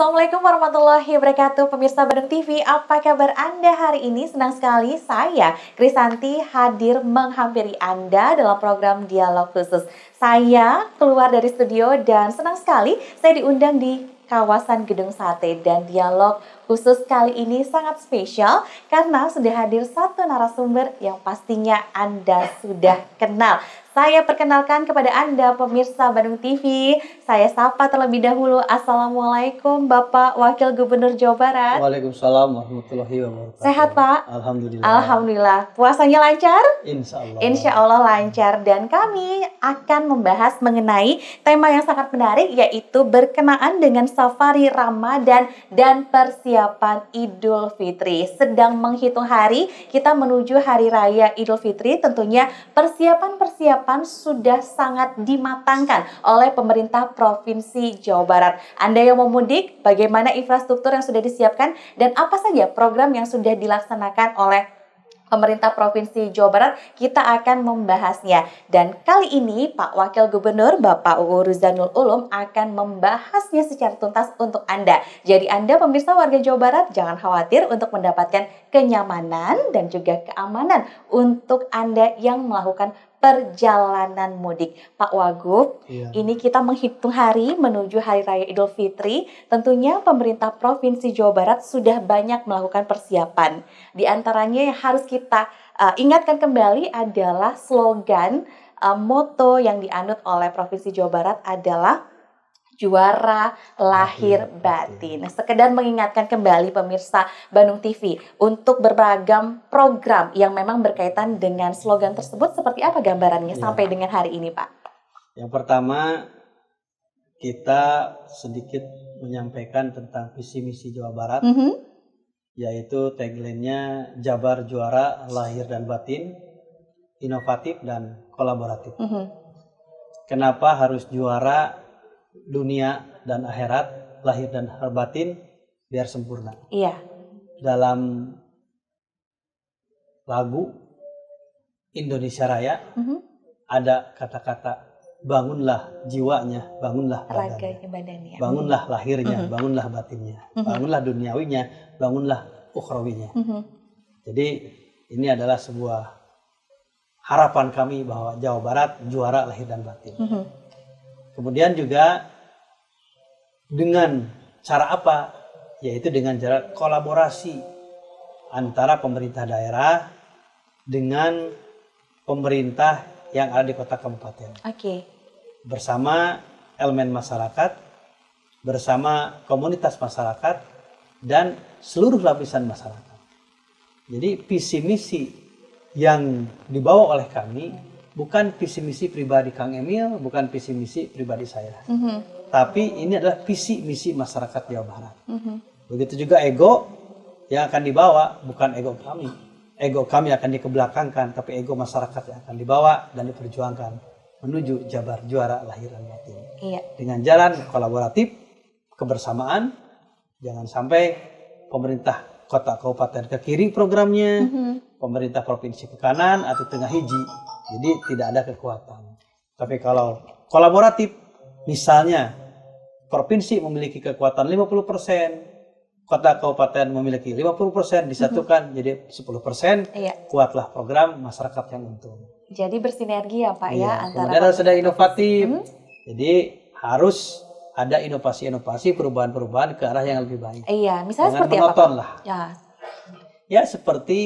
Assalamualaikum warahmatullahi wabarakatuh Pemirsa Bandung TV, apa kabar Anda hari ini? Senang sekali saya, Krisanti, hadir menghampiri Anda dalam program Dialog Khusus Saya keluar dari studio dan senang sekali saya diundang di kawasan Gedung Sate dan Dialog khusus kali ini sangat spesial karena sudah hadir satu narasumber yang pastinya Anda sudah kenal. Saya perkenalkan kepada Anda pemirsa Bandung TV, saya sapa terlebih dahulu. Assalamualaikum Bapak Wakil Gubernur Jawa Barat. Waalaikumsalam warahmatullahi wabarakatuh. Sehat Pak? Alhamdulillah. Alhamdulillah. Puasanya lancar? Insya Allah. Insya Allah lancar. Dan kami akan membahas mengenai tema yang sangat menarik yaitu berkenaan dengan safari Ramadan dan persiapan Idul Fitri. Sedang menghitung hari, kita menuju Hari Raya Idul Fitri. Tentunya persiapan-persiapan sudah sangat dimatangkan oleh pemerintah Provinsi Jawa Barat. Anda yang mau mudik, bagaimana infrastruktur yang sudah disiapkan dan apa saja program yang sudah dilaksanakan oleh pemerintah Provinsi Jawa Barat, kita akan membahasnya. Dan kali ini Pak Wakil Gubernur Bapak UU Ruzanul Ulum akan membahasnya secara tuntas untuk Anda. Jadi Anda pemirsa warga Jawa Barat jangan khawatir untuk mendapatkan kenyamanan dan juga keamanan untuk Anda yang melakukan perjalanan mudik. Pak Wagub, iya. ini kita menghitung hari menuju Hari Raya Idul Fitri. Tentunya pemerintah Provinsi Jawa Barat sudah banyak melakukan persiapan. Di antaranya yang harus kita uh, ingatkan kembali adalah slogan uh, moto yang dianut oleh Provinsi Jawa Barat adalah juara lahir batin. Nah, sekedar mengingatkan kembali pemirsa Bandung TV untuk beragam program yang memang berkaitan dengan slogan tersebut seperti apa gambarannya ya. sampai dengan hari ini, Pak? Yang pertama kita sedikit menyampaikan tentang visi misi Jawa Barat. Mm -hmm. Yaitu tagline-nya Jabar Juara Lahir dan Batin, Inovatif dan Kolaboratif. Mm -hmm. Kenapa harus juara dunia dan akhirat, lahir dan batin biar sempurna. Iya. Dalam lagu Indonesia Raya mm -hmm. ada kata-kata bangunlah jiwanya, bangunlah badannya, badannya. Ya. Mm-hmm. bangunlah lahirnya, mm -hmm. bangunlah batinnya, mm -hmm. bangunlah duniawinya, bangunlah ukhrawinya. Mm -hmm. Jadi ini adalah sebuah harapan kami bahwa Jawa Barat juara lahir dan batin. Mm -hmm. Kemudian juga dengan cara apa? Yaitu dengan cara kolaborasi antara pemerintah daerah dengan pemerintah yang ada di kota kabupaten. Oke. Bersama elemen masyarakat, bersama komunitas masyarakat dan seluruh lapisan masyarakat. Jadi visi misi yang dibawa oleh kami bukan visi misi pribadi Kang Emil, bukan visi misi pribadi saya. Mm -hmm. Tapi ini adalah visi misi masyarakat Jawa Barat. Mm -hmm. Begitu juga ego yang akan dibawa bukan ego kami. Ego kami akan dikebelakangkan, tapi ego masyarakat yang akan dibawa dan diperjuangkan menuju Jabar juara lahir dan batin. Iya. Dengan jalan kolaboratif, kebersamaan, jangan sampai pemerintah kota kabupaten ke kiri programnya, mm -hmm. pemerintah provinsi ke kanan atau tengah hiji jadi tidak ada kekuatan. Tapi kalau kolaboratif, misalnya provinsi memiliki kekuatan 50%, kota kabupaten memiliki 50%, disatukan mm-hmm. persen, -hmm. jadi 10%, iya. kuatlah program masyarakat yang untung. Jadi bersinergi ya Pak iya. ya antara Kemudian harus inovatif. Hmm? Jadi harus ada inovasi-inovasi perubahan-perubahan ke arah yang lebih baik. Iya, misalnya Dengan seperti apa? Pak? lah. Ya. ya seperti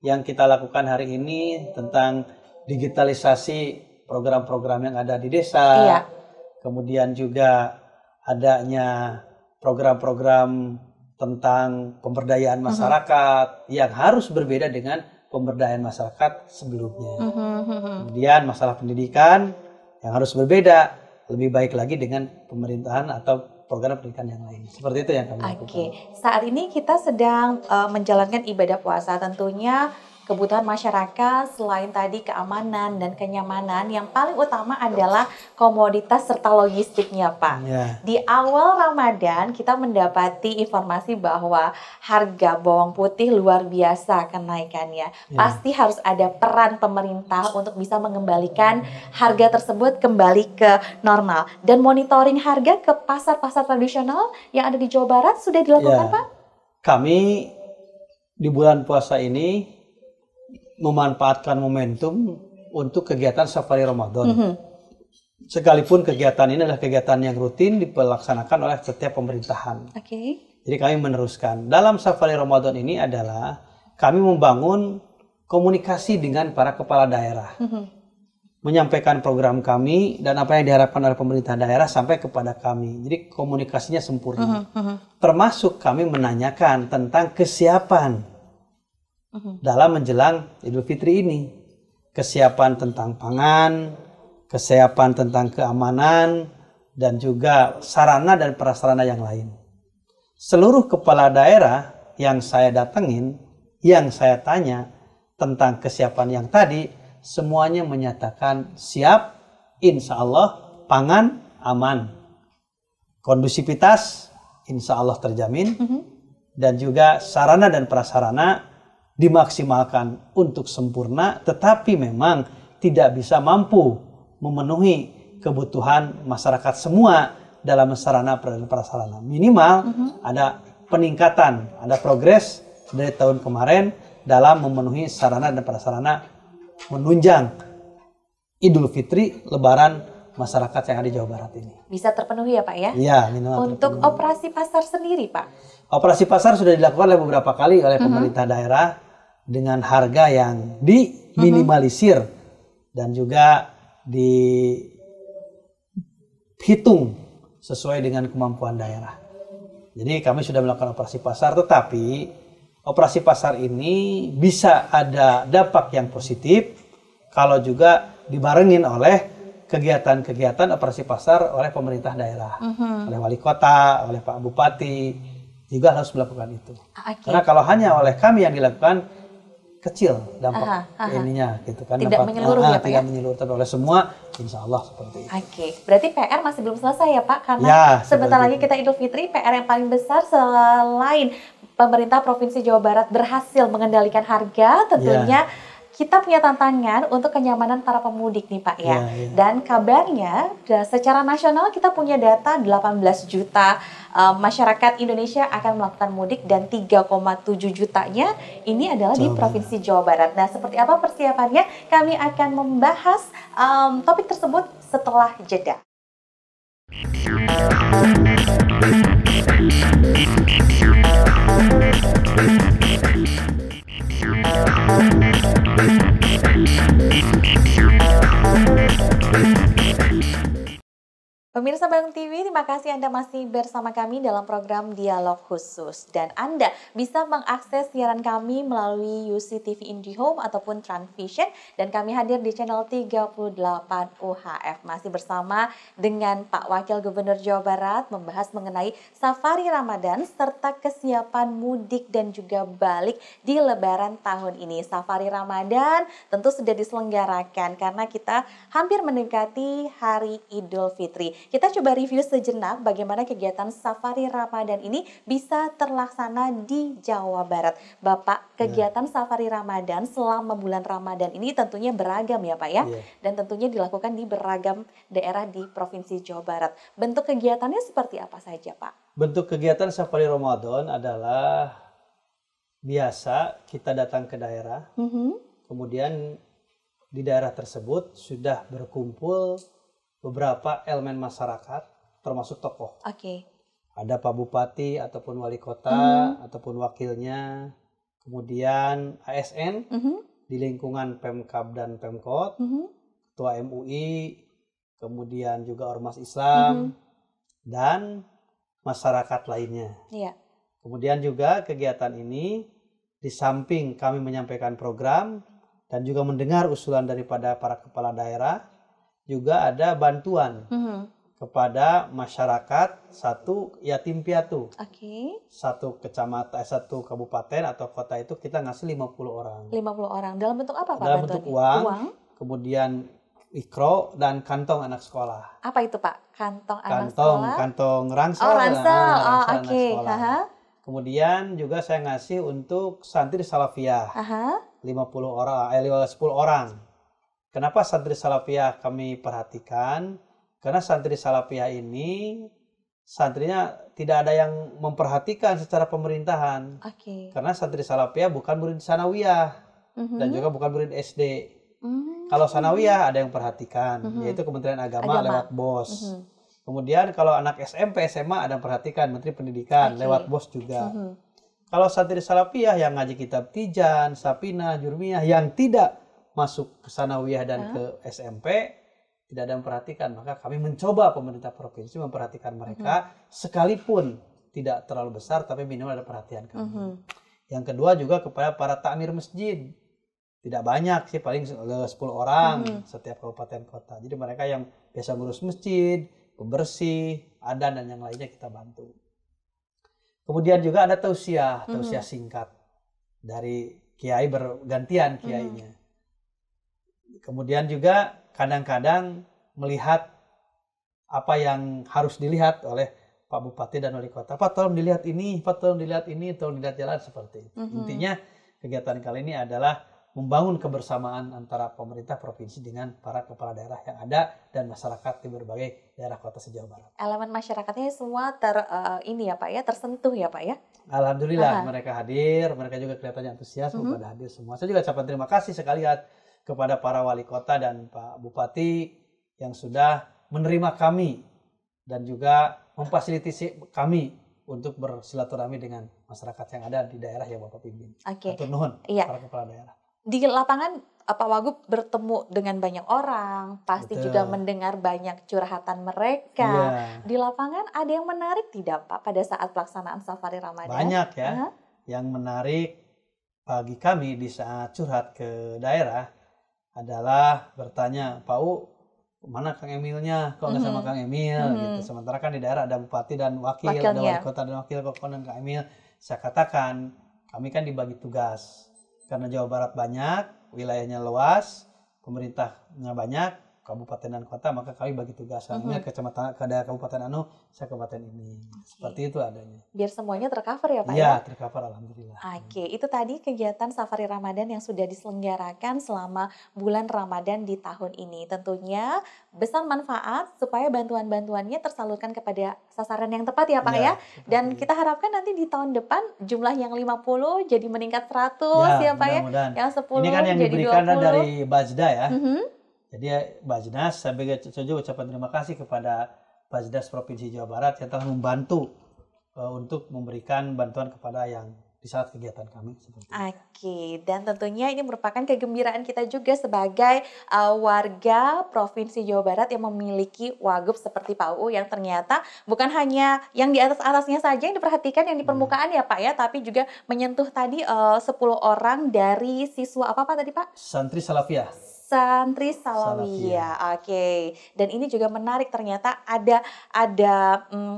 yang kita lakukan hari ini tentang digitalisasi program-program yang ada di desa. Iya. Kemudian juga adanya program-program tentang pemberdayaan mm-hmm. masyarakat mm -hmm. yang harus berbeda dengan pemberdayaan masyarakat sebelumnya. Mm -hmm. Kemudian masalah pendidikan yang harus berbeda, lebih baik lagi dengan pemerintahan atau program pendidikan yang lain. Seperti itu yang kami okay. lakukan. Oke, saat ini kita sedang uh, menjalankan ibadah puasa. Tentunya kebutuhan masyarakat selain tadi keamanan dan kenyamanan yang paling utama adalah komoditas serta logistiknya Pak. Yeah. Di awal Ramadan kita mendapati informasi bahwa harga bawang putih luar biasa kenaikannya. Yeah. Pasti harus ada peran pemerintah untuk bisa mengembalikan iya. harga tersebut kembali ke normal dan monitoring harga ke pasar-pasar tradisional yang ada di Jawa Barat sudah dilakukan yeah. Pak? Kami di bulan puasa ini memanfaatkan momentum untuk kegiatan safari Ramadan. Mm -hmm. Sekalipun kegiatan ini adalah kegiatan yang rutin dilaksanakan oleh setiap pemerintahan. Okay. Jadi kami meneruskan. Dalam safari Ramadan ini adalah kami membangun komunikasi dengan para kepala daerah. Mm -hmm. Menyampaikan program kami dan apa yang diharapkan oleh pemerintah daerah sampai kepada kami. Jadi komunikasinya sempurna. Uh mm-hmm. -huh. Mm-hmm. Termasuk kami menanyakan tentang kesiapan Mhm. dalam menjelang Idul Fitri ini. Kesiapan tentang pangan, kesiapan tentang keamanan, dan juga sarana dan prasarana yang lain. Seluruh kepala daerah yang saya datengin, yang saya tanya tentang kesiapan yang tadi, semuanya menyatakan siap, insya Allah pangan aman. Kondusivitas insya Allah terjamin. Mhm. Dan juga sarana dan prasarana dimaksimalkan untuk sempurna, tetapi memang tidak bisa mampu memenuhi kebutuhan masyarakat semua dalam sarana prasarana. Minimal mm -hmm. ada peningkatan, ada progres dari tahun kemarin dalam memenuhi sarana dan prasarana menunjang Idul Fitri, Lebaran masyarakat yang ada di Jawa Barat ini. Bisa terpenuhi ya Pak ya? Iya, minimal. Untuk terpenuhi. operasi pasar sendiri Pak? Operasi pasar sudah dilakukan oleh beberapa kali oleh mhm. pemerintah mm -hmm. daerah dengan harga yang diminimalisir uh -huh. dan juga dihitung sesuai dengan kemampuan daerah. Jadi kami sudah melakukan operasi pasar tetapi operasi pasar ini bisa ada dampak yang positif kalau juga dibarengin oleh kegiatan-kegiatan operasi pasar oleh pemerintah daerah, uh mhm. -huh. oleh wali kota, oleh pak bupati juga harus melakukan itu. Okay. Karena kalau hanya oleh kami yang dilakukan kecil dampak aha, aha. ininya gitu kan tidak dampak, menyeluruh ah, ya, tidak ya? menyeluruh tapi oleh semua insya Allah seperti itu. Oke, okay. berarti PR masih belum selesai ya Pak karena ya, sebentar lagi kita Idul Fitri PR yang paling besar selain pemerintah provinsi Jawa Barat berhasil mengendalikan harga tentunya ya kita punya tantangan untuk kenyamanan para pemudik nih Pak ya. ya, ya. Dan kabarnya secara nasional kita punya data 18 juta uh, masyarakat Indonesia akan melakukan mudik dan 3,7 jutanya ini adalah Jawa di Provinsi Jawa Barat. Nah, seperti apa persiapannya? Kami akan membahas um, topik tersebut setelah jeda. Thank you. Pemirsa Bandung TV, terima kasih Anda masih bersama kami dalam program Dialog Khusus. Dan Anda bisa mengakses siaran kami melalui UC TV Home ataupun Transvision. Dan kami hadir di channel 38 UHF. Masih bersama dengan Pak Wakil Gubernur Jawa Barat membahas mengenai safari Ramadan serta kesiapan mudik dan juga balik di lebaran tahun ini. Safari Ramadan tentu sudah diselenggarakan karena kita hampir mendekati hari Idul Fitri. Kita coba review sejenak bagaimana kegiatan safari Ramadan ini bisa terlaksana di Jawa Barat. Bapak, ya. kegiatan ya. safari Ramadan selama bulan Ramadan ini tentunya beragam ya Pak ya? ya. Dan tentunya dilakukan di beragam daerah di Provinsi Jawa Barat. Bentuk kegiatannya seperti apa saja Pak? Bentuk kegiatan safari Ramadan adalah biasa kita datang ke daerah, mm -hmm. kemudian di daerah tersebut sudah berkumpul beberapa elemen masyarakat termasuk tokoh. Oke. Okay. Ada Pak Bupati ataupun wali kota mm. ataupun wakilnya, kemudian ASN mm -hmm. di lingkungan Pemkab dan Pemkot, mm -hmm. ketua MUI, kemudian juga ormas Islam mm -hmm. dan masyarakat lainnya. Yeah. Kemudian juga kegiatan ini di samping kami menyampaikan program dan juga mendengar usulan daripada para kepala daerah juga ada bantuan mm -hmm. kepada masyarakat satu yatim piatu. Okay. Satu kecamatan, eh, satu kabupaten atau kota itu kita ngasih 50 orang. 50 orang. Dalam bentuk apa Pak? Dalam bentuk uang, uang, kemudian mikro dan kantong anak sekolah. Apa itu Pak? Kantong anak kantong, sekolah? Kantong, ransel. Oh, ransel. Nah, oh, oke. Okay. Kemudian juga saya ngasih untuk santri salafiyah. Aha. 50 orang, eh 10 orang. Kenapa santri salafiyah kami perhatikan? Karena santri salafiyah ini santrinya tidak ada yang memperhatikan secara pemerintahan. Okay. Karena santri salafiyah bukan murid sanawiyah mm-hmm. dan juga bukan murid SD. Mm-hmm. Kalau sanawiyah ada yang perhatikan, mm-hmm. yaitu Kementerian Agama, Agama. lewat BOS. Mm-hmm. Kemudian kalau anak SMP, SMA ada yang perhatikan Menteri Pendidikan okay. lewat BOS juga. Mm-hmm. Kalau santri salafiyah yang ngaji kitab Tijan, Sapina, Jurmiyah yang tidak masuk ke sanawiyah dan hmm. ke SMP tidak ada yang perhatikan maka kami mencoba pemerintah provinsi memperhatikan mereka hmm. sekalipun tidak terlalu besar tapi minimal ada perhatian kami. Hmm. Yang kedua juga kepada para takmir masjid tidak banyak sih paling 10 orang hmm. setiap kabupaten kota. Jadi mereka yang biasa ngurus masjid, pembersih, adan dan yang lainnya kita bantu. Kemudian juga ada tausiah, mm-hmm. tausiah -hmm. singkat dari kiai bergantian mm-hmm. kiainya. -hmm. Kemudian juga kadang-kadang melihat apa yang harus dilihat oleh Pak Bupati dan Wali Kota. Pak tolong dilihat ini, Pak tolong dilihat ini, tolong dilihat jalan seperti itu. Mm -hmm. Intinya kegiatan kali ini adalah membangun kebersamaan antara pemerintah provinsi dengan para kepala daerah yang ada dan masyarakat di berbagai daerah kota sejauh barat. Elemen masyarakatnya semua ter uh, ini ya Pak ya tersentuh ya Pak ya. Alhamdulillah Aha. mereka hadir, mereka juga kelihatannya antusias mm -hmm. hadir semua. Saya juga ucapkan terima kasih sekali ya kepada para wali kota dan Pak Bupati yang sudah menerima kami dan juga memfasilitasi kami untuk bersilaturahmi dengan masyarakat yang ada di daerah yang Bapak pimpin. Oke. Okay. nuhun iya. para kepala daerah. Di lapangan Pak Wagub bertemu dengan banyak orang, pasti Betul. juga mendengar banyak curhatan mereka. Iya. Di lapangan ada yang menarik tidak Pak pada saat pelaksanaan safari Ramadan? Banyak ya. Uh -huh. Yang menarik bagi kami di saat curhat ke daerah adalah bertanya, Pak U, mana Kang Emilnya? Kok nggak sama mhm. Kang Emil? Mm -hmm. gitu. Sementara kan di daerah ada bupati dan wakil, wakil ada wali ya. kota dan wakil, kok dengan Kang Emil? Saya katakan, kami kan dibagi tugas. Karena Jawa Barat banyak, wilayahnya luas, pemerintahnya banyak, kabupaten dan kota maka kami bagi tugasannya mm-hmm. kecamatan ke daerah kabupaten anu saya kabupaten ini okay. seperti itu adanya biar semuanya tercover ya pak ya, ya? tercover alhamdulillah oke okay. itu tadi kegiatan safari ramadan yang sudah diselenggarakan selama bulan ramadan di tahun ini tentunya besar manfaat supaya bantuan-bantuannya tersalurkan kepada sasaran yang tepat ya pak iya, ya, ya? dan kita harapkan nanti di tahun depan jumlah yang 50 jadi meningkat 100 ya, ya pak ya yang sepuluh ini kan yang diberikan dari Bajda ya mm-hmm jadi ya, Mbak Zinas, saya saja ucapan terima kasih kepada Basnas Provinsi Jawa Barat yang telah membantu uh, untuk memberikan bantuan kepada yang di saat kegiatan kami seperti Oke, dan tentunya ini merupakan kegembiraan kita juga sebagai uh, warga Provinsi Jawa Barat yang memiliki Wagub seperti Pak UU yang ternyata bukan hanya yang di atas-atasnya saja yang diperhatikan yang di hmm. permukaan hmm. ya Pak ya, tapi juga menyentuh tadi e, uh, 10 orang dari siswa apa Pak tadi Pak? Santri Salafiyah santri Salawiyah. Oke. Okay. Dan ini juga menarik ternyata ada ada um,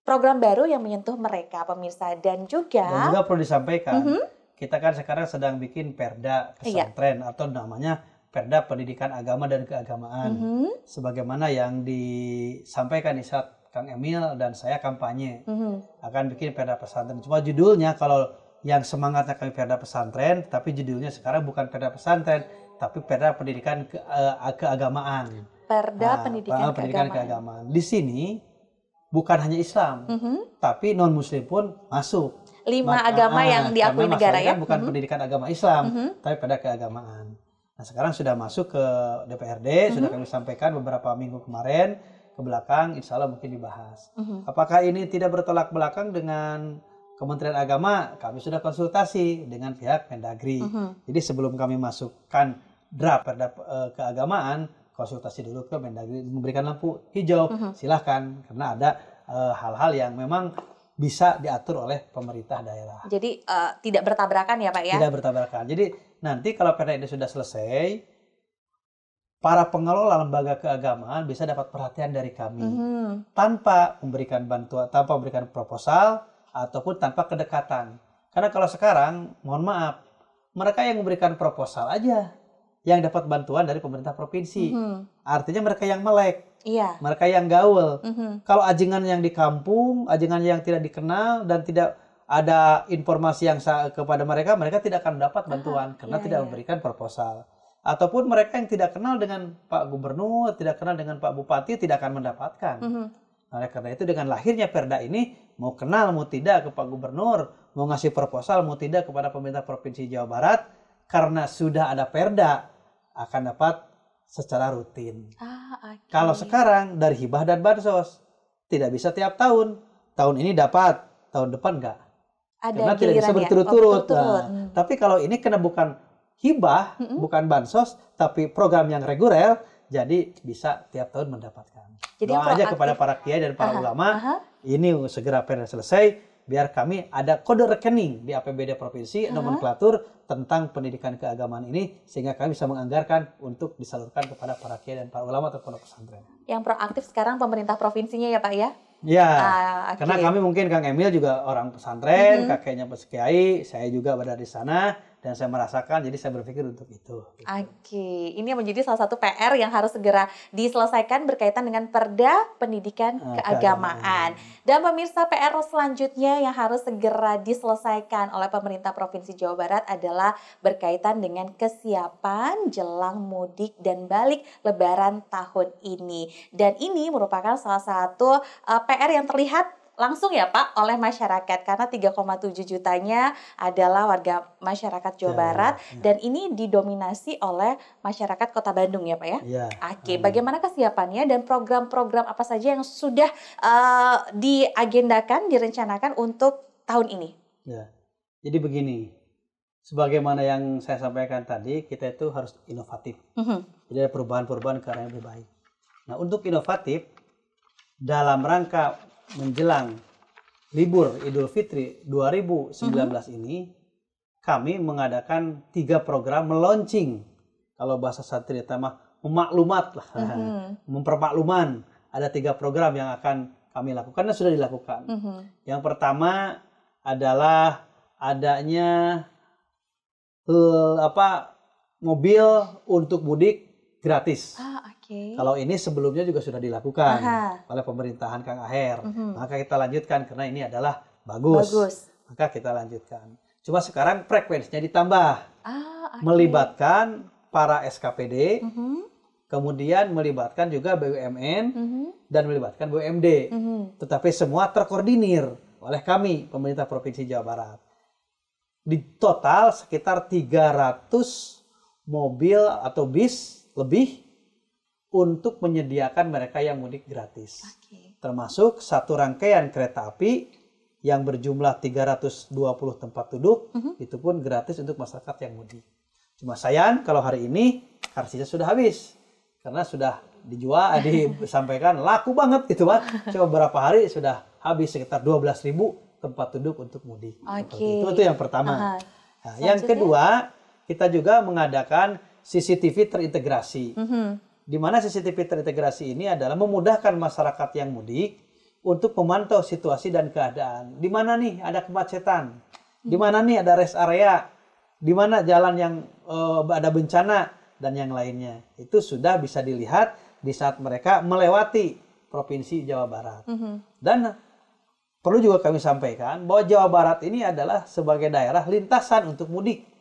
program baru yang menyentuh mereka pemirsa dan juga dan juga perlu disampaikan. Mm -hmm. Kita kan sekarang sedang bikin Perda iya. pesantren iya. atau namanya Perda Pendidikan Agama dan Keagamaan. Mm -hmm. Sebagaimana yang disampaikan saat Kang Emil dan saya kampanye mm -hmm. akan bikin Perda pesantren. Cuma judulnya kalau yang semangatnya kami perda pesantren, tapi judulnya sekarang bukan perda pesantren, tapi perda pendidikan ke, uh, keagamaan. Perda nah, pendidikan, keagamaan. pendidikan keagamaan. Di sini bukan hanya Islam, mm -hmm. tapi non Muslim pun masuk. Lima Maka, agama ah, yang diakui negara ya. Bukan mm -hmm. pendidikan agama Islam, mm -hmm. tapi perda keagamaan. Nah sekarang sudah masuk ke DPRD, mm -hmm. sudah kami sampaikan beberapa minggu kemarin ke belakang, insya Allah mungkin dibahas. Mm -hmm. Apakah ini tidak bertolak belakang dengan Kementerian Agama kami sudah konsultasi dengan pihak Mendagri. Uh mhm. -huh. Jadi sebelum kami masukkan draft perda uh, eh, keagamaan konsultasi dulu ke Mendagri memberikan lampu hijau uh-huh. silahkan karena ada eh, hal-hal yang memang bisa diatur oleh pemerintah daerah. Jadi uh, tidak bertabrakan ya Pak ya? Tidak bertabrakan. Jadi nanti kalau perda ini sudah selesai, para pengelola lembaga keagamaan bisa dapat perhatian dari kami uh-huh. tanpa memberikan bantuan, tanpa memberikan proposal ataupun tanpa kedekatan. Karena kalau sekarang, mohon maaf, mereka yang memberikan proposal aja yang dapat bantuan dari pemerintah provinsi. Mm -hmm. Artinya mereka yang melek, iya. mereka yang gaul. Mm -hmm. Kalau ajengan yang di kampung, ajengan yang tidak dikenal dan tidak ada informasi yang kepada mereka, mereka tidak akan dapat bantuan ah, karena iya, tidak iya. memberikan proposal. Ataupun mereka yang tidak kenal dengan Pak Gubernur, tidak kenal dengan Pak Bupati, tidak akan mendapatkan. Mm -hmm. Oleh karena itu dengan lahirnya Perda ini mau kenal mau tidak ke Pak Gubernur, mau ngasih proposal mau tidak kepada pemerintah provinsi Jawa Barat, karena sudah ada perda akan dapat secara rutin. Ah, okay. Kalau sekarang dari hibah dan bansos tidak bisa tiap tahun. Tahun ini dapat, tahun depan enggak. Ada Karena tidak bisa berturut-turut. Ya? Oh, nah, hmm. Tapi kalau ini kena bukan hibah, hmm. bukan bansos, tapi program yang reguler, jadi bisa tiap tahun mendapatkan. Jadi Doa aja kepada para kiai dan para aha, ulama, aha. ini segera pernah selesai, biar kami ada kode rekening di APBD provinsi uh-huh. nomenklatur tentang pendidikan keagamaan ini sehingga kami bisa menganggarkan untuk disalurkan kepada para kiai dan para ulama atau pondok pesantren. Yang proaktif sekarang pemerintah provinsinya ya Pak ya? ya Uh, ah, okay. Karena kami mungkin Kang Emil juga orang pesantren, uh-huh. kakeknya pesekiai, saya juga berada di sana dan saya merasakan jadi saya berpikir untuk itu. Gitu. Oke, okay. ini menjadi salah satu PR yang harus segera diselesaikan berkaitan dengan Perda Pendidikan okay. Ah, keagamaan. Dan pemirsa PR selanjutnya yang harus segera diselesaikan oleh pemerintah Provinsi Jawa Barat adalah berkaitan dengan kesiapan jelang mudik dan balik lebaran tahun ini. Dan ini merupakan salah satu eh, PR yang terlihat langsung ya Pak oleh masyarakat karena 3,7 jutanya adalah warga masyarakat Jawa ya, Barat ya. dan ini didominasi oleh masyarakat Kota Bandung ya Pak ya. ya. Oke, ya. bagaimana kesiapannya dan program-program apa saja yang sudah uh, diagendakan, direncanakan untuk tahun ini? Ya. Jadi begini, sebagaimana yang saya sampaikan tadi, kita itu harus inovatif. Uh-huh. Jadi ada perubahan-perubahan ke arah yang lebih baik. Nah, untuk inovatif, dalam rangka menjelang libur Idul Fitri 2019 mm -hmm. ini kami mengadakan tiga program meluncing kalau bahasa satria tema memaklumat lah mm -hmm. mempermakluman ada tiga program yang akan kami lakukan dan sudah dilakukan mm -hmm. yang pertama adalah adanya eh, apa mobil untuk mudik gratis. Ah, okay. Kalau ini sebelumnya juga sudah dilakukan Aha. oleh pemerintahan Kang Aher. Mm-hmm. Maka kita lanjutkan karena ini adalah bagus. bagus. Maka kita lanjutkan. Cuma sekarang frekuensinya ditambah. Ah, okay. Melibatkan para SKPD, mm-hmm. kemudian melibatkan juga BUMN mm-hmm. dan melibatkan BUMD. Mm-hmm. Tetapi semua terkoordinir oleh kami pemerintah Provinsi Jawa Barat. Di total sekitar 300 mobil atau bis lebih untuk menyediakan mereka yang mudik gratis. Okay. Termasuk satu rangkaian kereta api yang berjumlah 320 tempat duduk mm -hmm. itu pun gratis untuk masyarakat yang mudik. Cuma sayang kalau hari ini karcisnya sudah habis karena sudah dijual eh, disampaikan laku banget gitu pak, Cuma berapa hari sudah habis sekitar 12.000 tempat duduk untuk mudik. Okay. itu itu yang pertama. Nah, yang kedua, kita juga mengadakan CCTV terintegrasi. Mm -hmm. Di mana CCTV terintegrasi ini adalah memudahkan masyarakat yang mudik untuk memantau situasi dan keadaan. Di mana nih ada kemacetan? Di mana nih ada rest area? Di mana jalan yang uh, ada bencana dan yang lainnya? Itu sudah bisa dilihat di saat mereka melewati provinsi Jawa Barat. Mm -hmm. Dan perlu juga kami sampaikan bahwa Jawa Barat ini adalah sebagai daerah lintasan untuk mudik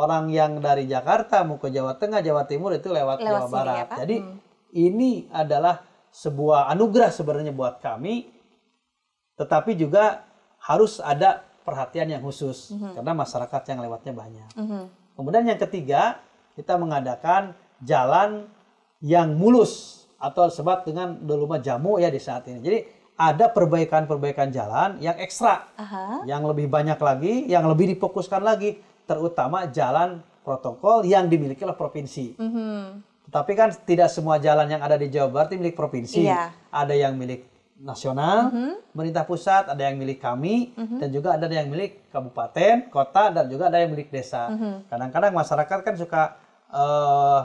orang yang dari Jakarta mau ke Jawa Tengah, Jawa Timur itu lewat, lewat Jawa sini, Barat. Ya, Jadi hmm. ini adalah sebuah anugerah sebenarnya buat kami, tetapi juga harus ada perhatian yang khusus -hmm. karena masyarakat yang lewatnya banyak. -hmm. Kemudian yang ketiga kita mengadakan jalan yang mulus atau sebab dengan doluma jamu ya di saat ini. Jadi ada perbaikan-perbaikan jalan yang ekstra, Aha. yang lebih banyak lagi, yang lebih difokuskan lagi terutama jalan protokol yang dimiliki oleh provinsi. Mm -hmm. Tetapi kan tidak semua jalan yang ada di Jawa Barat milik provinsi. Iya. Ada yang milik nasional, mm -hmm. pemerintah pusat, ada yang milik kami, mm -hmm. dan juga ada yang milik kabupaten, kota, dan juga ada yang milik desa. Kadang-kadang mm -hmm. masyarakat kan suka uh,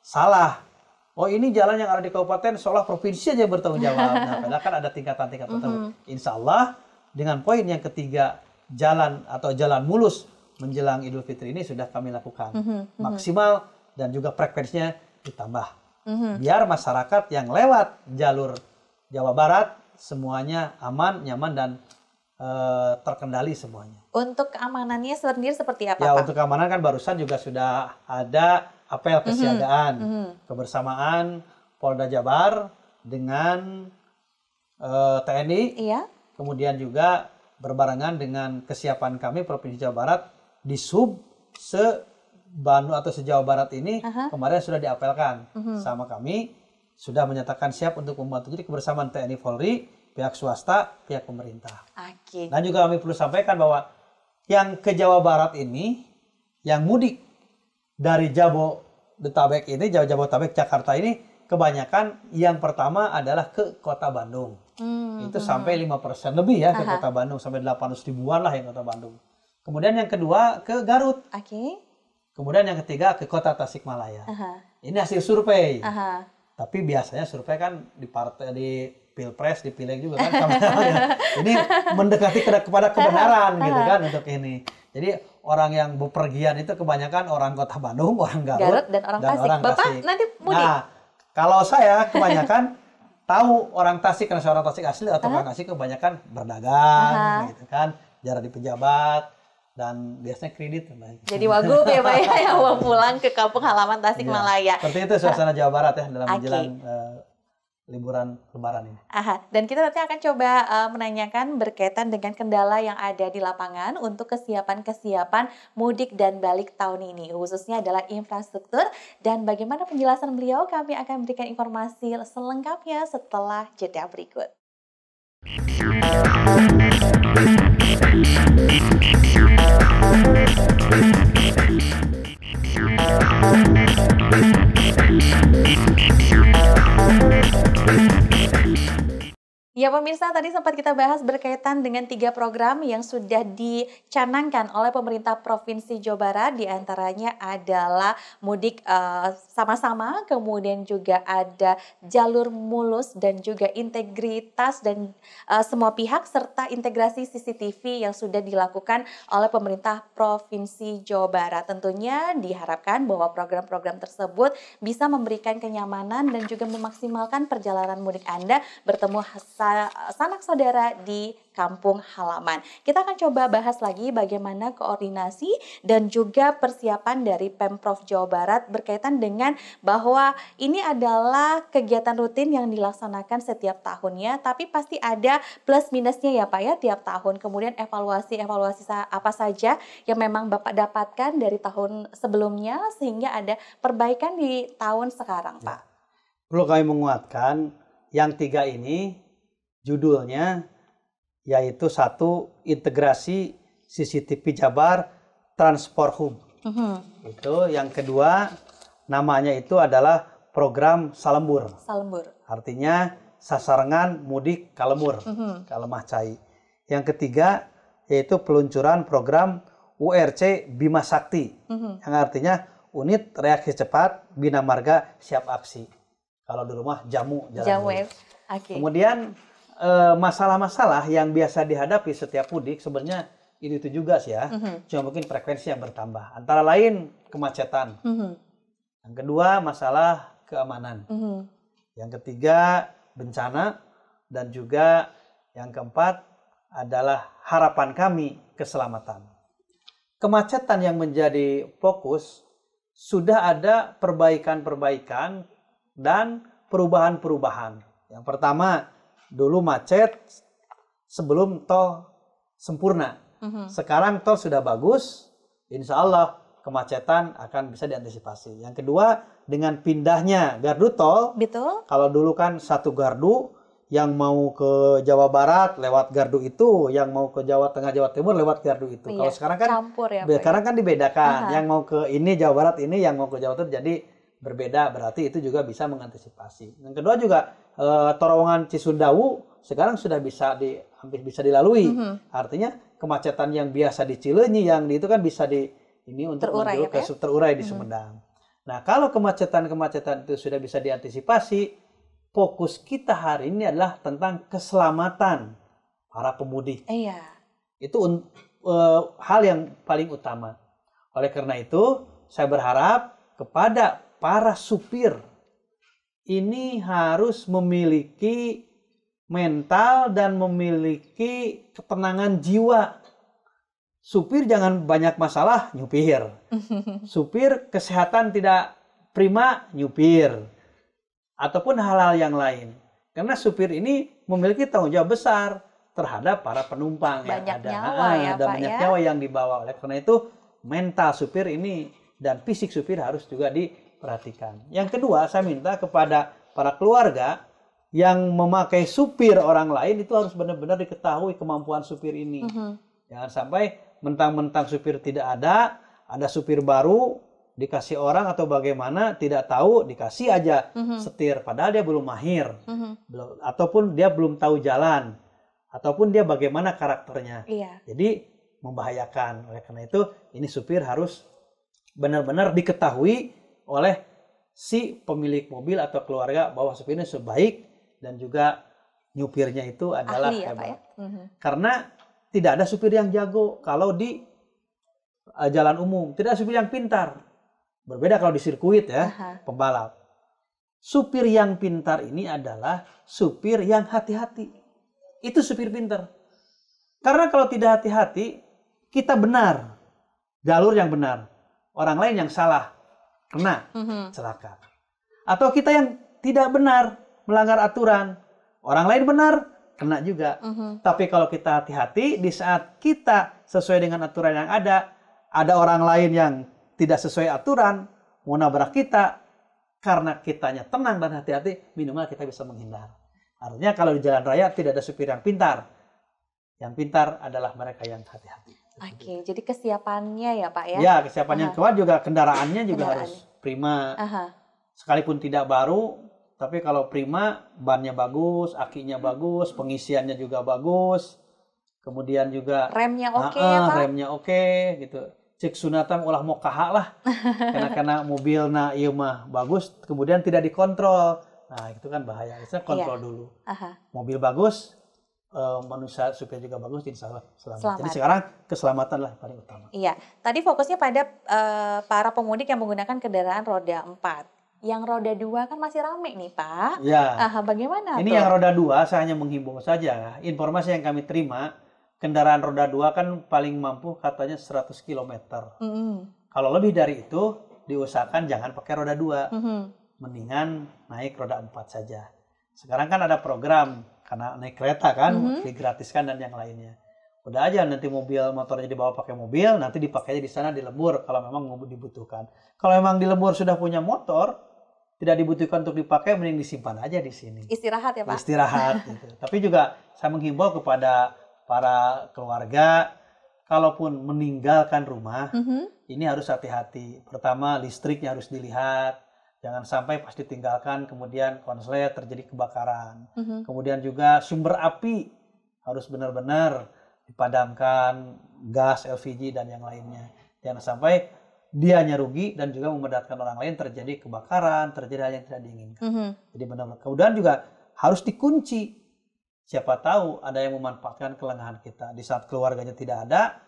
salah. Oh ini jalan yang ada di kabupaten, seolah provinsi aja bertanggung jawab. nah, padahal kan ada tingkatan-tingkatan -tingkat mm -hmm. Insya Allah dengan poin yang ketiga, jalan atau jalan mulus menjelang Idul Fitri ini sudah kami lakukan mm -hmm. maksimal dan juga frekuensinya ditambah mm -hmm. biar masyarakat yang lewat jalur Jawa Barat semuanya aman, nyaman dan e, terkendali semuanya. Untuk keamanannya sendiri seperti apa? Ya Pak? untuk keamanan kan barusan juga sudah ada apel mhm, kesiagaan mm -hmm. kebersamaan Polda Jabar dengan e, eh, TNI. Iya. Kemudian juga berbarengan dengan kesiapan kami Provinsi Jawa Barat di sub se Banu atau se Barat ini uh kemarin sudah diapelkan uh sama kami sudah menyatakan siap untuk membantu jadi kebersamaan TNI Polri pihak swasta pihak pemerintah. Okay. Dan juga kami perlu sampaikan bahwa yang ke Jawa Barat ini yang mudik dari Jabodetabek ini Jawa Jabodetabek Jakarta ini kebanyakan yang pertama adalah ke kota Bandung. -hmm. Itu hmm. sampai 5% lebih ya uh ke kota Bandung sampai 800 ribuan lah yang kota Bandung. Kemudian yang kedua ke Garut. Oke. Okay. Kemudian yang ketiga ke kota Tasikmalaya. Uh -huh. Ini hasil survei. Uh -huh. Tapi biasanya survei kan di partai di pilpres di pileg juga kan ini mendekati ke, kepada kebenaran gitu kan untuk ini jadi orang yang bepergian itu kebanyakan orang kota Bandung orang Garut, Garut dan orang dan Tasik orang bapak Tasik. nanti mudik nah kalau saya kebanyakan tahu orang Tasik karena seorang Tasik asli atau orang Tasik kebanyakan berdagang -huh. gitu kan jarang di pejabat dan biasanya kredit. Jadi wagub ya Pak ya yang mau pulang ke kampung halaman Tasikmalaya. Ya, seperti itu suasana Jawa Barat ya dalam okay. menjelang eh, liburan lebaran ini. Aha, dan kita nanti akan coba uh, menanyakan berkaitan dengan kendala yang ada di lapangan untuk kesiapan-kesiapan mudik dan balik tahun ini. Khususnya adalah infrastruktur dan bagaimana penjelasan beliau kami akan berikan informasi selengkapnya setelah jeda berikut. Thank you. Ya pemirsa, tadi sempat kita bahas berkaitan dengan tiga program yang sudah dicanangkan oleh pemerintah Provinsi Jawa Barat. Di antaranya adalah mudik eh, sama-sama, uh, kemudian juga ada jalur mulus dan juga integritas dan uh, semua pihak serta integrasi CCTV yang sudah dilakukan oleh pemerintah Provinsi Jawa Barat. Tentunya diharapkan bahwa program-program tersebut bisa memberikan kenyamanan dan juga memaksimalkan perjalanan mudik Anda bertemu hasil Eh, sanak saudara di kampung halaman. Kita akan coba bahas lagi bagaimana koordinasi dan juga persiapan dari Pemprov Jawa Barat berkaitan dengan bahwa ini adalah kegiatan rutin yang dilaksanakan setiap tahunnya, tapi pasti ada plus minusnya ya Pak ya tiap tahun. Kemudian evaluasi-evaluasi apa saja yang memang Bapak dapatkan dari tahun sebelumnya sehingga ada perbaikan di tahun sekarang ya. Pak. Perlu kami menguatkan yang tiga ini Judulnya yaitu satu integrasi CCTV Jabar Transport Hub. Uh-huh. Itu yang kedua namanya itu adalah program Salembur. Salembur. Artinya sasarangan mudik Kalemur, uh-huh. Mm-hmm. Kalemah Cai. Yang ketiga yaitu peluncuran program URC Bima Sakti uh-huh. yang artinya unit reaksi cepat Bina Marga siap aksi. Kalau di rumah jamu jalan. Jamu. Ya. Okay. Kemudian Eh, masalah-masalah yang biasa dihadapi setiap mudik sebenarnya itu itu juga sih ya. Mm -hmm. Cuma mungkin frekuensi yang bertambah. Antara lain kemacetan. Mm -hmm. Yang kedua masalah keamanan. Mm -hmm. Yang ketiga bencana dan juga yang keempat adalah harapan kami keselamatan. Kemacetan yang menjadi fokus sudah ada perbaikan-perbaikan dan perubahan-perubahan. Yang pertama, dulu macet sebelum tol sempurna. Mm-hmm. Sekarang tol sudah bagus, insya Allah kemacetan akan bisa diantisipasi. Yang kedua, dengan pindahnya gardu tol, Betul. kalau dulu kan satu gardu yang mau ke Jawa Barat lewat gardu itu, yang mau ke Jawa Tengah Jawa Timur lewat gardu itu. Iya, kalau sekarang kan campur ya. ya? Sekarang kan dibedakan, Aha. yang mau ke ini Jawa Barat ini, yang mau ke Jawa Timur. Jadi berbeda berarti itu juga bisa mengantisipasi. Yang kedua juga e, terowongan Cisundawu sekarang sudah bisa di hampir bisa dilalui. Mm -hmm. Artinya kemacetan yang biasa di Cileunyi yang di itu kan bisa di ini untuk terurai, menuju ke ya? terurai di mm -hmm. Sumedang. Nah, kalau kemacetan-kemacetan itu sudah bisa diantisipasi, fokus kita hari ini adalah tentang keselamatan para pemudik. Iya. Itu un, e, hal yang paling utama. Oleh karena itu, saya berharap kepada para supir ini harus memiliki mental dan memiliki ketenangan jiwa. Supir jangan banyak masalah, nyupir. Supir kesehatan tidak prima, nyupir. Ataupun hal-hal yang lain. Karena supir ini memiliki tanggung jawab besar terhadap para penumpang ya, banyak yang ada. Nyawa ah, ya, ada Pak, banyak ya? nyawa yang dibawa. Oleh karena itu, mental supir ini dan fisik supir harus juga di perhatikan. Yang kedua, saya minta kepada para keluarga yang memakai supir orang lain itu harus benar-benar diketahui kemampuan supir ini. Mm -hmm. Jangan sampai mentang-mentang supir tidak ada, ada supir baru dikasih orang atau bagaimana tidak tahu dikasih aja mm -hmm. setir padahal dia belum mahir. Mm -hmm. ataupun dia belum tahu jalan ataupun dia bagaimana karakternya. Iya. Jadi membahayakan. Oleh karena itu ini supir harus benar-benar diketahui oleh si pemilik mobil atau keluarga bahwa supirnya sebaik dan juga nyupirnya itu adalah ya, hebat. Ya? Mm-hmm. Karena tidak ada supir yang jago kalau di uh, jalan umum, tidak ada supir yang pintar. Berbeda kalau di sirkuit ya, uh-huh. pembalap. Supir yang pintar ini adalah supir yang hati-hati. Itu supir pintar. Karena kalau tidak hati-hati, kita benar. Jalur yang benar. Orang lain yang salah kena mm-hmm. celaka. Atau kita yang tidak benar melanggar aturan, orang lain benar kena juga. Mm-hmm. Tapi kalau kita hati-hati di saat kita sesuai dengan aturan yang ada, ada orang lain yang tidak sesuai aturan, mau nabrak kita karena kitanya tenang dan hati-hati, minimal kita bisa menghindar. Artinya kalau di jalan raya tidak ada supir yang pintar. Yang pintar adalah mereka yang hati-hati. Oke, okay, jadi kesiapannya ya Pak ya? Ya, kesiapannya -huh. kuat juga kendaraannya juga Kendaraan. harus prima. -huh. Sekalipun tidak baru, tapi kalau prima bannya bagus, akinya hmm. bagus, pengisiannya juga bagus. Kemudian juga remnya oke okay, ya Pak. Remnya oke okay, gitu. Cek sunatan ulah mau kaha lah. karena karena mobil na iya mah bagus, kemudian tidak dikontrol. Nah, itu kan bahaya. Itu iya. kontrol yeah. dulu. Aha. Mobil bagus, Eh, manusia supaya juga bagus jadi salah selamat. selamat. Jadi sekarang keselamatan lah paling utama. Iya, tadi fokusnya pada uh, para pemudik yang menggunakan kendaraan roda 4. Yang roda dua kan masih ramai nih Pak. Iya. Uh, bagaimana? Ini tuh? yang roda dua saya hanya menghimbau saja. Informasi yang kami terima kendaraan roda dua kan paling mampu katanya 100 km. Mm -hmm. Kalau lebih dari itu diusahakan jangan pakai roda dua. Mm -hmm. Mendingan naik roda empat saja. Sekarang kan ada program karena naik kereta kan mm-hmm. digratiskan dan yang lainnya udah aja nanti mobil motornya dibawa pakai mobil nanti dipakainya di sana di lembur kalau memang dibutuhkan kalau memang di lembur sudah punya motor tidak dibutuhkan untuk dipakai mending disimpan aja di sini istirahat ya pak istirahat gitu. tapi juga saya menghimbau kepada para keluarga kalaupun meninggalkan rumah mm-hmm. ini harus hati-hati pertama listriknya harus dilihat Jangan sampai pas ditinggalkan kemudian konslet terjadi kebakaran. Mm -hmm. Kemudian juga sumber api harus benar-benar dipadamkan, gas, LPG dan yang lainnya. Jangan sampai dia hanya rugi dan juga memberatkan orang lain terjadi kebakaran, terjadi hal yang tidak diinginkan. Mm -hmm. Jadi benar-benar. Kemudian juga harus dikunci. Siapa tahu ada yang memanfaatkan kelengahan kita. Di saat keluarganya tidak ada,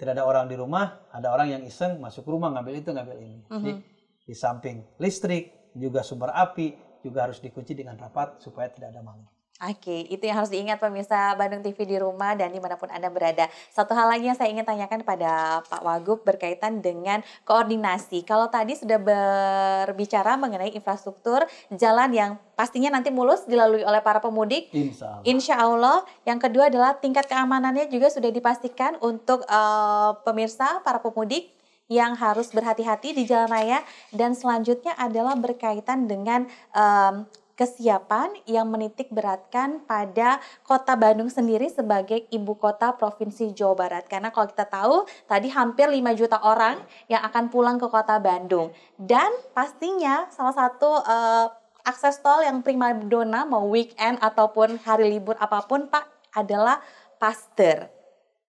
tidak ada orang di rumah, ada orang yang iseng masuk rumah ngambil itu, ngambil ini. Mm -hmm. Jadi mm-hmm. Di samping listrik, juga sumber api, juga harus dikunci dengan rapat supaya tidak ada maling. Oke, itu yang harus diingat pemirsa Bandung TV di rumah dan dimanapun Anda berada. Satu hal lagi yang saya ingin tanyakan pada Pak Wagub berkaitan dengan koordinasi. Kalau tadi sudah berbicara mengenai infrastruktur jalan yang pastinya nanti mulus dilalui oleh para pemudik. Insya Allah. Insya Allah. Yang kedua adalah tingkat keamanannya juga sudah dipastikan untuk uh, pemirsa, para pemudik yang harus berhati-hati di jalan raya dan selanjutnya adalah berkaitan dengan um, kesiapan yang menitik beratkan pada kota Bandung sendiri sebagai ibu kota provinsi Jawa Barat. Karena kalau kita tahu tadi hampir 5 juta orang yang akan pulang ke kota Bandung. Dan pastinya salah satu uh, akses tol yang prima dona mau weekend ataupun hari libur apapun Pak adalah Paster.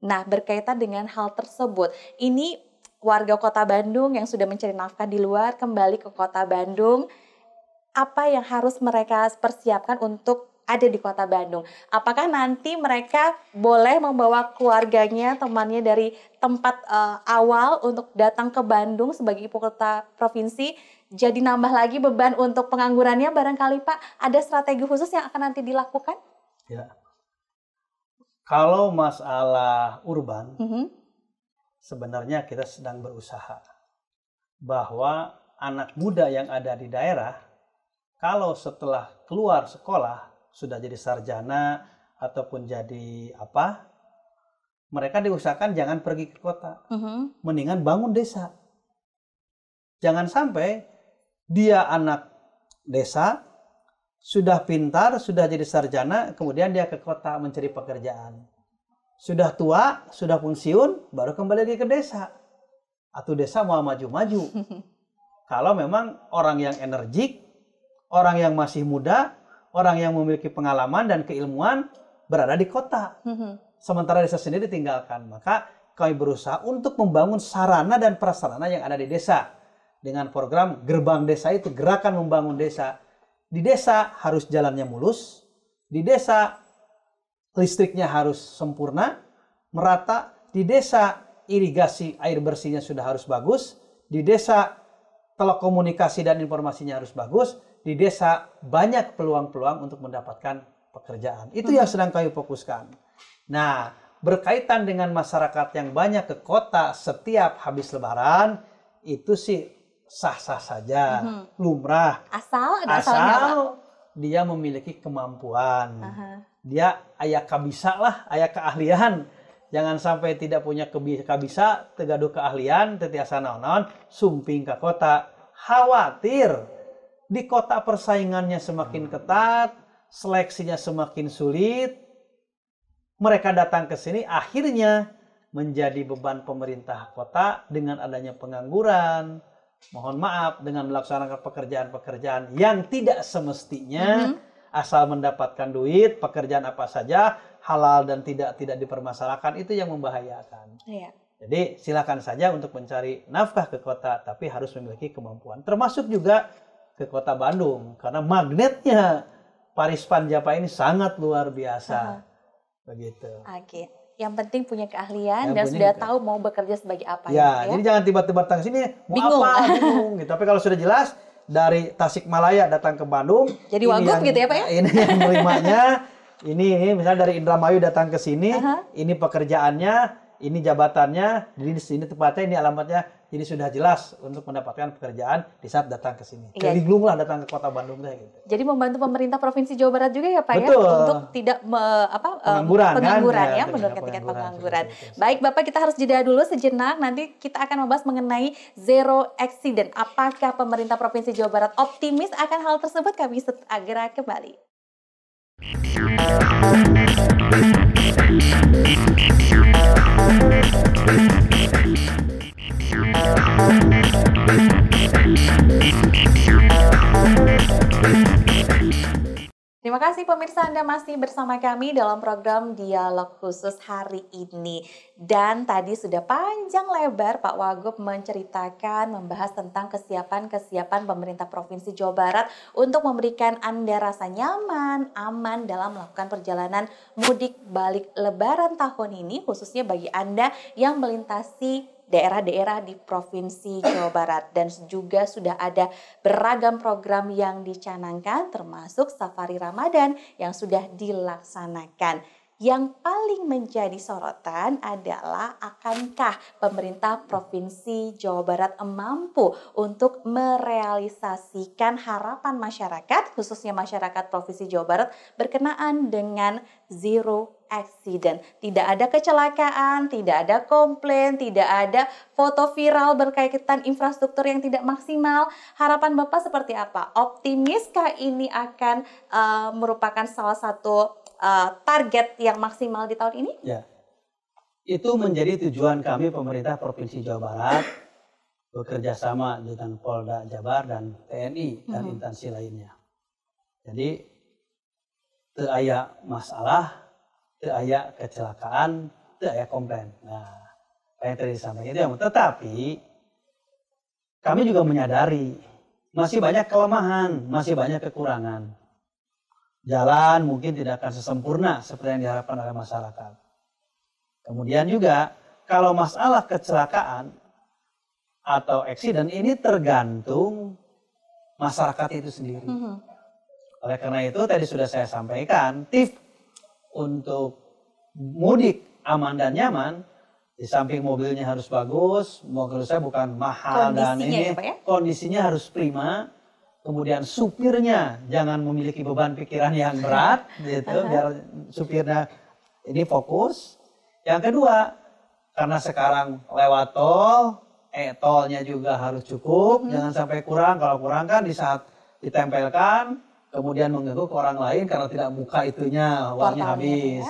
Nah, berkaitan dengan hal tersebut, ini warga kota Bandung yang sudah mencari nafkah di luar kembali ke kota Bandung, apa yang harus mereka persiapkan untuk ada di kota Bandung? Apakah nanti mereka boleh membawa keluarganya, temannya dari tempat uh, awal untuk datang ke Bandung sebagai ibu kota provinsi? Jadi nambah lagi beban untuk penganggurannya barangkali Pak, ada strategi khusus yang akan nanti dilakukan? Ya. Kalau masalah urban, mm -hmm sebenarnya kita sedang berusaha bahwa anak muda yang ada di daerah kalau setelah keluar sekolah sudah jadi sarjana ataupun jadi apa mereka diusahakan jangan pergi ke kota uh mm-hmm. -huh. mendingan bangun desa jangan sampai dia anak desa sudah pintar sudah jadi sarjana kemudian dia ke kota mencari pekerjaan sudah tua, sudah pensiun, baru kembali lagi ke desa. Atau desa mau maju-maju. Kalau memang orang yang energik, orang yang masih muda, orang yang memiliki pengalaman dan keilmuan berada di kota. Sementara desa sendiri ditinggalkan. Maka kami berusaha untuk membangun sarana dan prasarana yang ada di desa. Dengan program Gerbang Desa itu, gerakan membangun desa. Di desa harus jalannya mulus, di desa listriknya harus sempurna, merata. Di desa irigasi air bersihnya sudah harus bagus. Di desa telekomunikasi dan informasinya harus bagus. Di desa banyak peluang-peluang untuk mendapatkan pekerjaan. Itu yang hmm. sedang kami fokuskan. Nah, berkaitan dengan masyarakat yang banyak ke kota setiap habis lebaran, itu sih sah-sah saja, hmm. lumrah. Asal ada asal, dia memiliki kemampuan. Aha. Dia ayah kabisa lah, ayah keahlian. Jangan sampai tidak punya kabisa, tegaduh keahlian, tetiasa naon-naon, sumping ke kota. Khawatir di kota persaingannya semakin hmm. ketat, seleksinya semakin sulit. Mereka datang ke sini akhirnya menjadi beban pemerintah kota dengan adanya pengangguran, mohon maaf dengan melaksanakan pekerjaan-pekerjaan yang tidak semestinya mm -hmm. asal mendapatkan duit pekerjaan apa saja halal dan tidak tidak dipermasalahkan itu yang membahayakan. Iya. Jadi silakan saja untuk mencari nafkah ke kota tapi harus memiliki kemampuan termasuk juga ke kota Bandung karena magnetnya Paris Panjapa ini sangat luar biasa. Uh -huh. Begitu. Okay yang penting punya keahlian yang dan sudah gitu. tahu mau bekerja sebagai apa. Ya, gitu ya. jadi jangan tiba-tiba datang ke sini mau bingung. apa, bingung gitu. Tapi kalau sudah jelas dari Tasik Malaya datang ke Bandung, jadi wagub yang, gitu ya, Pak ya? Ini yang menerimanya. ini, misalnya dari Indramayu datang ke sini, uh -huh. ini pekerjaannya, ini jabatannya, ini sini tempatnya, ini alamatnya jadi sudah jelas untuk mendapatkan pekerjaan di saat datang ke sini. Iya. Jadi belum lah datang ke kota Bandung deh gitu. Jadi membantu pemerintah Provinsi Jawa Barat juga ya Pak ya? Betul. ya untuk tidak me, apa kan? ya, iya, pengangguran, pengangguran kan? ya, ya menurunkan tingkat pengangguran. pengangguran. Baik Bapak kita harus jeda dulu sejenak nanti kita akan membahas mengenai zero accident. Apakah pemerintah Provinsi Jawa Barat optimis akan hal tersebut? Kami segera kembali. Terima kasih pemirsa Anda masih bersama kami dalam program Dialog Khusus hari ini. Dan tadi sudah panjang lebar Pak Wagub menceritakan, membahas tentang kesiapan-kesiapan pemerintah Provinsi Jawa Barat untuk memberikan Anda rasa nyaman, aman dalam melakukan perjalanan mudik balik lebaran tahun ini, khususnya bagi Anda yang melintasi daerah-daerah di Provinsi Jawa Barat dan juga sudah ada beragam program yang dicanangkan termasuk Safari Ramadan yang sudah dilaksanakan. Yang paling menjadi sorotan adalah akankah pemerintah Provinsi Jawa Barat mampu untuk merealisasikan harapan masyarakat, khususnya masyarakat Provinsi Jawa Barat, berkenaan dengan zero accident. Tidak ada kecelakaan, tidak ada komplain, tidak ada foto viral berkaitan infrastruktur yang tidak maksimal. Harapan Bapak seperti apa? Optimiskah ini akan uh, merupakan salah satu uh, target yang maksimal di tahun ini? Ya. Itu menjadi tujuan kami pemerintah Provinsi Jawa Barat bekerja sama dengan Polda Jabar dan TNI dan mm -hmm. instansi lainnya. Jadi terayak masalah tidak ada kecelakaan, tidak ada komplain. Nah, yang tadi disampaikan itu yang tetapi kami juga menyadari masih banyak kelemahan, masih banyak kekurangan. Jalan mungkin tidak akan sesempurna seperti yang diharapkan oleh masyarakat. Kemudian juga kalau masalah kecelakaan atau eksiden ini tergantung masyarakat itu sendiri. Mm-hmm. Oleh karena itu tadi sudah saya sampaikan, TIF untuk mudik aman dan nyaman, di samping mobilnya harus bagus, mobil saya bukan mahal kondisinya dan ini ya, ya? kondisinya harus prima. Kemudian supirnya jangan memiliki beban pikiran yang berat, gitu, uh -huh. biar supirnya ini fokus. Yang kedua, karena sekarang lewat tol, eh tolnya juga harus cukup, hmm. jangan sampai kurang. Kalau kurang kan di saat ditempelkan kemudian mengganggu ke orang lain karena tidak buka itunya uangnya ya, habis.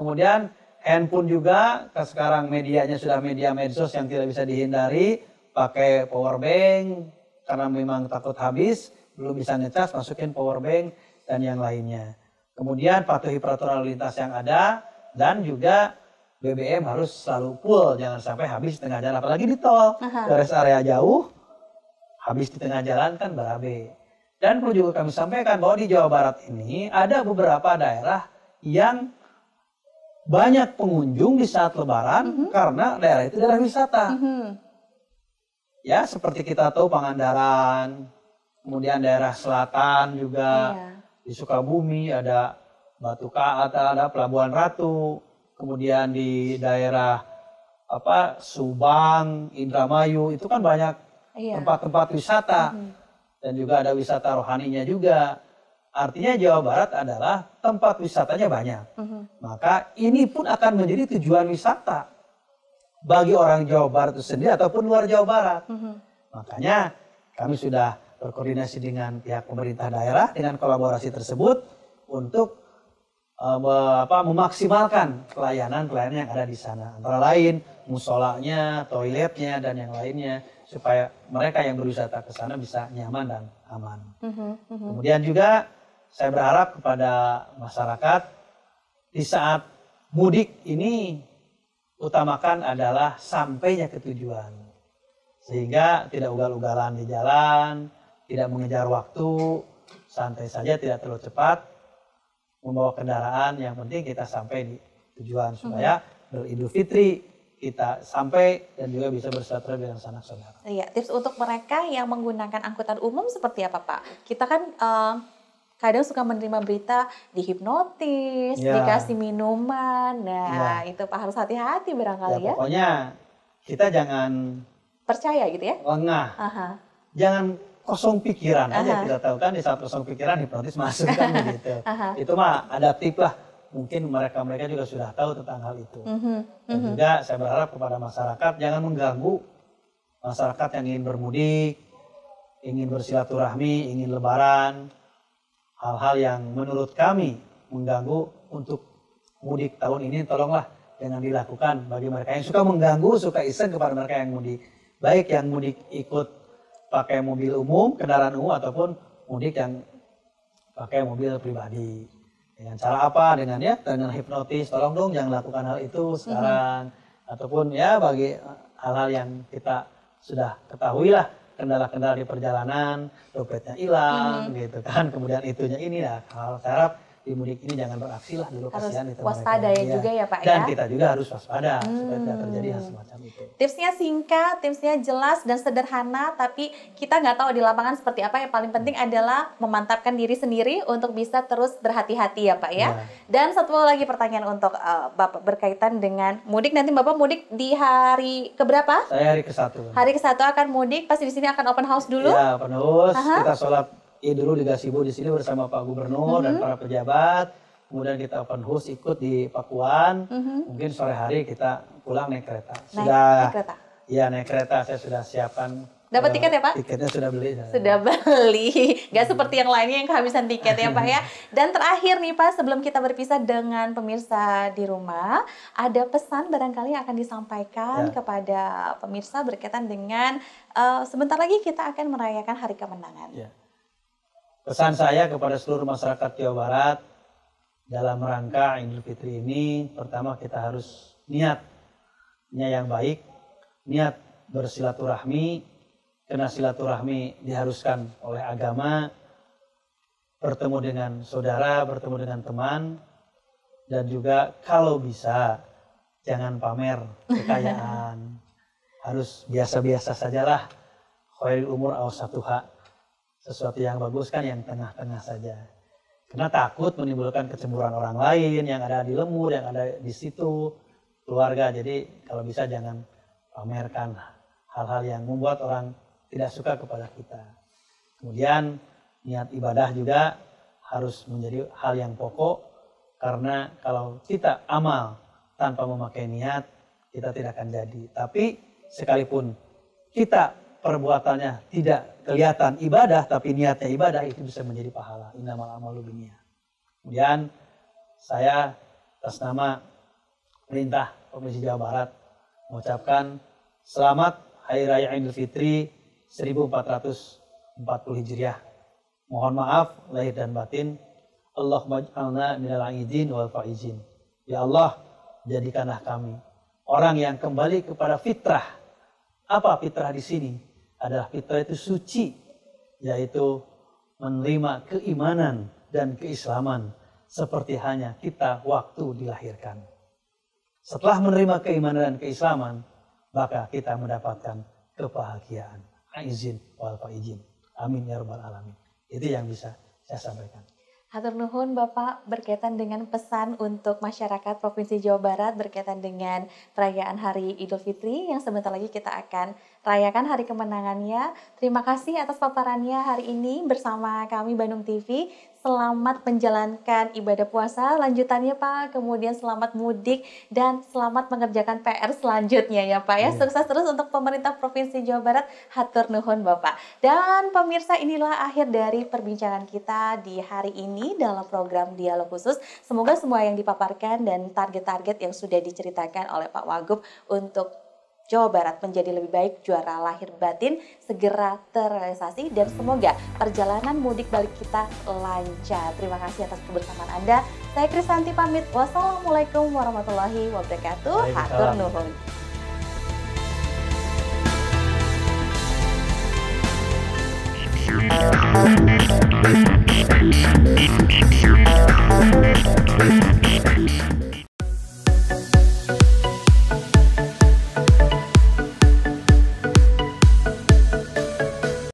Kemudian handphone juga sekarang medianya sudah media medsos yang tidak bisa dihindari, pakai power bank karena memang takut habis, belum bisa ngecas masukin power bank dan yang lainnya. Kemudian patuhi peraturan lalu lintas yang ada dan juga BBM harus selalu full, jangan sampai habis di tengah jalan apalagi di tol. Aha. Rest area jauh habis di tengah jalan kan berabe dan perlu juga kami sampaikan bahwa di Jawa Barat ini ada beberapa daerah yang banyak pengunjung di saat Lebaran mm -hmm. karena daerah itu daerah wisata. Mm -hmm. Ya, seperti kita tahu Pangandaran, kemudian daerah selatan juga yeah. di Sukabumi ada Batu Kaat, ada Pelabuhan Ratu, kemudian di daerah apa Subang, Indramayu itu kan banyak iya. tempat-tempat yeah. wisata. Mm -hmm dan juga ada wisata rohaninya juga. Artinya Jawa Barat adalah tempat wisatanya banyak. Uh-huh. Maka ini pun akan menjadi tujuan wisata bagi orang Jawa Barat itu sendiri ataupun luar Jawa Barat. Uh-huh. Makanya kami sudah berkoordinasi dengan pihak pemerintah daerah dengan kolaborasi tersebut untuk eh, apa, memaksimalkan pelayanan-pelayanan yang ada di sana. Antara lain musolanya, toiletnya dan yang lainnya supaya mereka yang berwisata ke sana bisa nyaman dan aman. Mm -hmm. Kemudian juga saya berharap kepada masyarakat di saat mudik ini utamakan adalah sampainya ke tujuan. Sehingga tidak ugal-ugalan di jalan, tidak mengejar waktu, santai saja tidak terlalu cepat membawa kendaraan yang penting kita sampai di tujuan mm-hmm. supaya mm -hmm. beridul fitri kita sampai dan juga bisa bersatu dengan sanak saudara. Iya, tips untuk mereka yang menggunakan angkutan umum seperti apa, Pak? Kita kan uh, kadang suka menerima berita dihipnotis, ya. dikasih minuman. Nah, ya. itu Pak harus hati-hati barangkali ya. ya. Pokoknya kita jangan percaya gitu ya. Lengah. Aha. Jangan kosong pikiran Aha. aja kita tahu kan di saat kosong pikiran hipnotis masuk kan gitu. Aha. Itu mah adaptif lah mungkin mereka mereka juga sudah tahu tentang hal itu. Mm -hmm. Dan juga saya berharap kepada masyarakat jangan mengganggu masyarakat yang ingin bermudik, ingin bersilaturahmi, ingin lebaran, hal-hal yang menurut kami mengganggu untuk mudik tahun ini tolonglah jangan dilakukan bagi mereka yang suka mengganggu, suka iseng kepada mereka yang mudik. Baik yang mudik ikut pakai mobil umum, kendaraan umum ataupun mudik yang pakai mobil pribadi dengan cara apa dengan ya dengan hipnotis tolong dong jangan lakukan hal itu mhm. sekarang mm-hmm. ataupun ya bagi eh, hal-hal yang kita sudah ketahui lah kendala-kendala di perjalanan dompetnya hilang mm-hmm. gitu kan kemudian itunya ini ya nah, hal, -hal di mudik ini jangan beraksi lah dulu harus kasihan itu waspada ya juga ya Pak dan ya. Dan kita juga harus waspada hmm. supaya tidak terjadi hal semacam itu. Tipsnya singkat, tipsnya jelas dan sederhana tapi kita nggak tahu di lapangan seperti apa yang paling penting adalah memantapkan diri sendiri untuk bisa terus berhati-hati ya Pak ya. ya. Dan satu lagi pertanyaan untuk uh, Bapak berkaitan dengan mudik nanti Bapak mudik di hari keberapa? Saya hari ke satu. Hari ke satu akan mudik pasti di sini akan open house dulu. Ya, open house. Aha. Kita sholat Iya dulu Liga Gasibu di sini bersama Pak Gubernur mm -hmm. dan mm-hmm. para pejabat. Kemudian kita open house ikut di Pakuan. Mm -hmm. Mungkin sore hari kita pulang naik kereta. Naik, sudah naik kereta. Iya naik kereta saya sudah siapkan Dapat eh, tiket ya Pak? Tiketnya sudah beli. Sudah beli. Gak seperti yang lainnya yang kehabisan tiket ya Pak ya. Dan terakhir nih Pak, sebelum kita berpisah dengan pemirsa di rumah, ada pesan barangkali yang akan disampaikan ya. kepada pemirsa berkaitan dengan uh, sebentar lagi kita akan merayakan Hari Kemenangan. Ya. Pesan saya kepada seluruh masyarakat Jawa Barat dalam rangka Idul Fitri ini, pertama kita harus niat, yang baik, niat bersilaturahmi, karena silaturahmi diharuskan oleh agama, bertemu dengan saudara, bertemu dengan teman, dan juga kalau bisa jangan pamer kekayaan, harus biasa-biasa sajalah, khairul umur satu hak sesuatu yang bagus kan yang tengah-tengah saja. Karena takut menimbulkan kecemburuan orang lain yang ada di lemur, yang ada di situ, keluarga. Jadi kalau bisa jangan pamerkan hal-hal yang membuat orang tidak suka kepada kita. Kemudian niat ibadah juga harus menjadi hal yang pokok karena kalau kita amal tanpa memakai niat kita tidak akan jadi. Tapi sekalipun kita perbuatannya tidak kelihatan ibadah tapi niatnya ibadah itu bisa menjadi pahala innamal amalu binniyat. Kemudian saya atas nama perintah Komisi Jawa Barat mengucapkan selamat Hari Raya Idul Fitri 1440 Hijriah. Mohon maaf lahir dan batin. Allahumma ij'alna minal aidin wal faizin. Ya Allah, jadikanlah kami orang yang kembali kepada fitrah. Apa fitrah di sini? adalah kita itu suci, yaitu menerima keimanan dan keislaman seperti hanya kita waktu dilahirkan. Setelah menerima keimanan dan keislaman, maka kita mendapatkan kebahagiaan. Izin wal faizin. Amin ya rabbal alamin. Itu yang bisa saya sampaikan. Hatur nuhun Bapak berkaitan dengan pesan untuk masyarakat Provinsi Jawa Barat berkaitan dengan perayaan Hari Idul Fitri yang sebentar lagi kita akan rayakan hari kemenangannya. Terima kasih atas paparannya hari ini bersama kami Bandung TV. Selamat menjalankan ibadah puasa lanjutannya Pak, kemudian selamat mudik dan selamat mengerjakan PR selanjutnya ya Pak ya. Iya. Sukses terus untuk pemerintah Provinsi Jawa Barat. Hatur nuhun Bapak. Dan pemirsa inilah akhir dari perbincangan kita di hari ini dalam program dialog khusus. Semoga semua yang dipaparkan dan target-target yang sudah diceritakan oleh Pak Wagub untuk Jawa Barat menjadi lebih baik juara lahir batin segera terrealisasi dan semoga perjalanan mudik balik kita lancar. Terima kasih atas kebersamaan Anda. Saya Krisanti pamit. Wassalamualaikum warahmatullahi wabarakatuh. Hatur nuhun. Thank you.